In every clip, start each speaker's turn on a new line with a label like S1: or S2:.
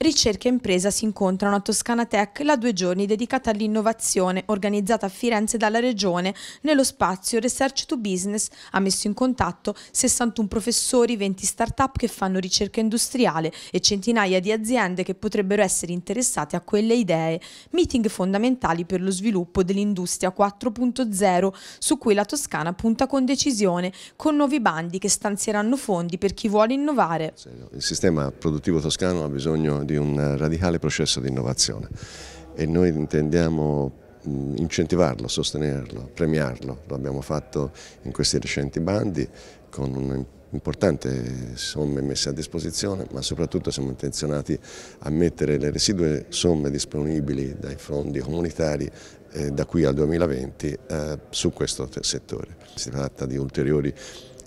S1: Ricerca e impresa si incontrano a Toscana Tech, la due giorni dedicata all'innovazione organizzata a Firenze dalla Regione. Nello spazio Research to Business ha messo in contatto 61 professori, 20 start-up che fanno ricerca industriale e centinaia di aziende che potrebbero essere interessate a quelle idee. Meeting fondamentali per lo sviluppo dell'industria 4.0 su cui la Toscana punta con decisione, con nuovi bandi che stanzieranno fondi per chi vuole innovare.
S2: Il sistema produttivo toscano ha bisogno di un radicale processo di innovazione e noi intendiamo incentivarlo, sostenerlo, premiarlo. Lo abbiamo fatto in questi recenti bandi con un importanti somme messe a disposizione, ma soprattutto siamo intenzionati a mettere le residue somme disponibili dai fondi comunitari eh, da qui al 2020 eh, su questo settore. Si tratta di ulteriori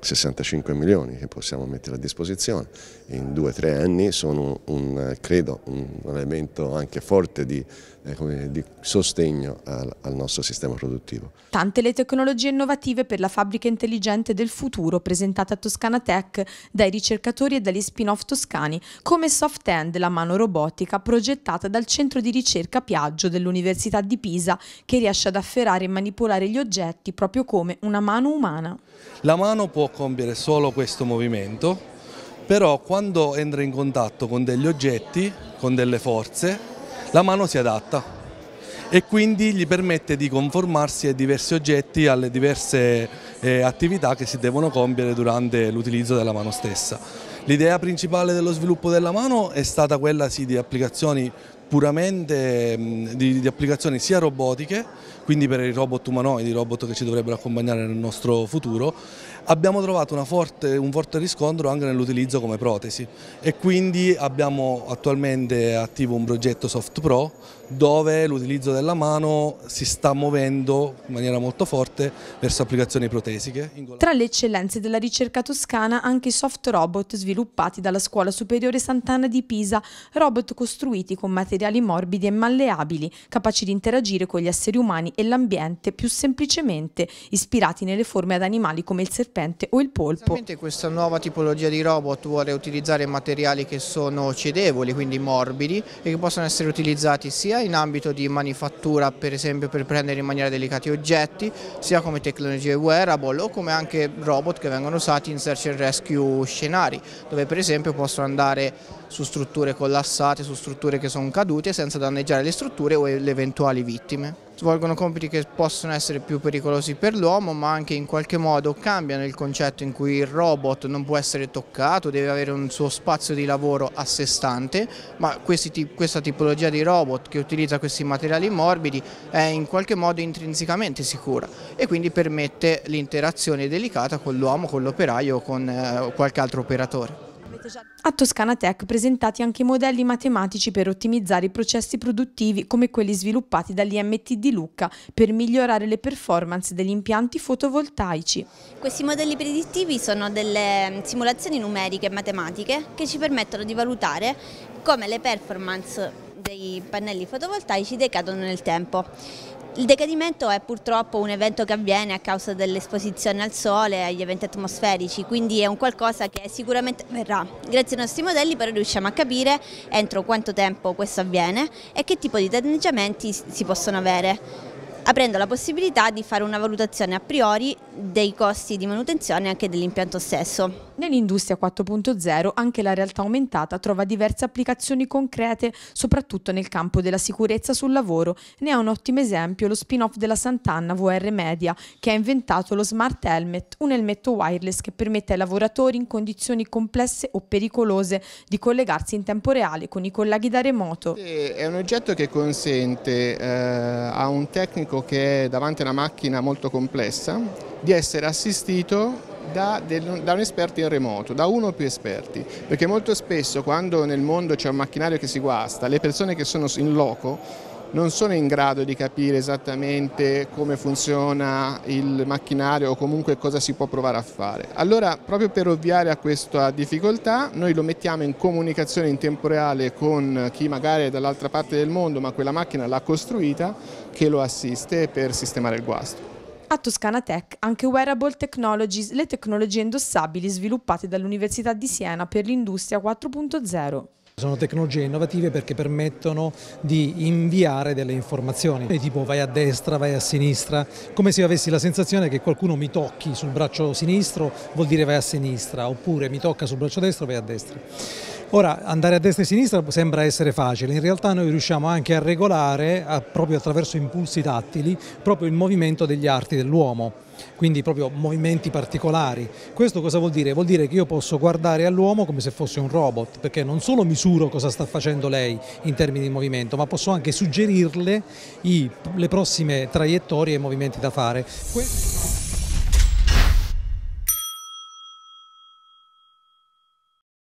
S2: 65 milioni che possiamo mettere a disposizione in due o tre anni sono un, credo, un elemento anche forte di eh, come, di sostegno al, al nostro sistema produttivo.
S1: Tante le tecnologie innovative per la fabbrica intelligente del futuro presentate a Toscana Tech dai ricercatori e dagli spin-off toscani come Soft End, la mano robotica progettata dal centro di ricerca Piaggio dell'Università di Pisa che riesce ad afferrare e manipolare gli oggetti proprio come una mano umana.
S3: La mano può compiere solo questo movimento, però quando entra in contatto con degli oggetti, con delle forze, la mano si adatta e quindi gli permette di conformarsi ai diversi oggetti, alle diverse eh, attività che si devono compiere durante l'utilizzo della mano stessa. L'idea principale dello sviluppo della mano è stata quella sì, di applicazioni puramente mm, di, di, applicazioni sia robotiche, quindi per i robot umanoidi, i robot che ci dovrebbero accompagnare nel nostro futuro, abbiamo trovato forte, un forte riscontro anche nell'utilizzo come protesi e quindi abbiamo attualmente attivo un progetto Soft Pro dove l'utilizzo della mano si sta muovendo in maniera molto forte verso applicazioni protesiche.
S1: Tra le eccellenze della ricerca toscana anche i soft robot sviluppati dalla Scuola Superiore Sant'Anna di Pisa, robot costruiti con materiali morbidi e malleabili, capaci di interagire con gli esseri umani e l'ambiente più semplicemente, ispirati nelle forme ad animali come il serpente serpente o il
S4: polpo. Questa nuova tipologia di robot vuole utilizzare materiali che sono cedevoli, quindi morbidi, e che possono essere utilizzati sia in ambito di manifattura, per esempio per prendere in maniera delicati oggetti, sia come tecnologie wearable o come anche robot che vengono usati in search and rescue scenari, dove per esempio possono andare su strutture collassate, su strutture che sono cadute, senza danneggiare le strutture o le eventuali vittime svolgono compiti che possono essere più pericolosi per l'uomo ma anche in qualche modo cambiano il concetto in cui il robot non può essere toccato, deve avere un suo spazio di lavoro a sé stante ma questi, questa tipologia di robot che utilizza questi materiali morbidi è in qualche modo intrinsecamente sicura e quindi permette l'interazione delicata con l'uomo, con l'operaio o con eh, qualche altro operatore.
S1: A Toscana Tech presentati anche modelli matematici per ottimizzare i processi produttivi come quelli sviluppati dall'IMT di Lucca per migliorare le performance degli impianti fotovoltaici. Questi modelli predittivi sono delle mm, simulazioni numeriche e matematiche che ci permettono di valutare come le performance dei pannelli fotovoltaici decadono nel tempo. Il decadimento è purtroppo un evento che avviene a causa dell'esposizione al sole e agli eventi atmosferici, quindi è un qualcosa che sicuramente verrà. Grazie ai nostri modelli però riusciamo a capire entro quanto tempo questo avviene e che tipo di danneggiamenti si possono avere aprendo la possibilità di fare una valutazione a priori dei costi di manutenzione anche dell'impianto stesso. Nell'industria 4.0 anche la realtà aumentata trova diverse applicazioni concrete, soprattutto nel campo della sicurezza sul lavoro. Ne ha un ottimo esempio lo spin-off della Sant'Anna VR Media, che ha inventato lo Smart Helmet, un elmetto wireless che permette ai lavoratori in condizioni complesse o pericolose di collegarsi in tempo reale con i colleghi da remoto. È
S5: un oggetto che consente eh, a un tecnico tecnico che è davanti a una macchina molto complessa di essere assistito da, da, un esperto in remoto, da uno o più esperti, perché molto spesso quando nel mondo c'è un macchinario che si guasta, le persone che sono in loco non sono in grado di capire esattamente come funziona il macchinario o comunque cosa si può provare a fare. Allora proprio per ovviare a questa difficoltà noi lo mettiamo in comunicazione in tempo reale con chi magari è dall'altra parte del mondo ma quella macchina l'ha costruita che lo assiste per sistemare il guasto.
S1: A Toscana Tech anche Wearable Technologies, le tecnologie indossabili sviluppate dall'Università di Siena per l'Industria 4.0.
S6: Sono tecnologie innovative perché permettono di inviare delle informazioni, tipo vai a destra, vai a sinistra, come se io avessi la sensazione che qualcuno mi tocchi sul braccio sinistro vuol dire vai a sinistra, oppure mi tocca sul braccio destro, vai a destra. Ora andare a destra e a sinistra sembra essere facile, in realtà noi riusciamo anche a regolare a, proprio attraverso impulsi tattili proprio il movimento degli arti dell'uomo, quindi proprio movimenti particolari. Questo cosa vuol dire? Vuol dire che io posso guardare all'uomo come se fosse un robot, perché non solo misuro cosa sta facendo lei in termini di movimento, ma posso anche suggerirle i, le prossime traiettorie e movimenti da fare. Que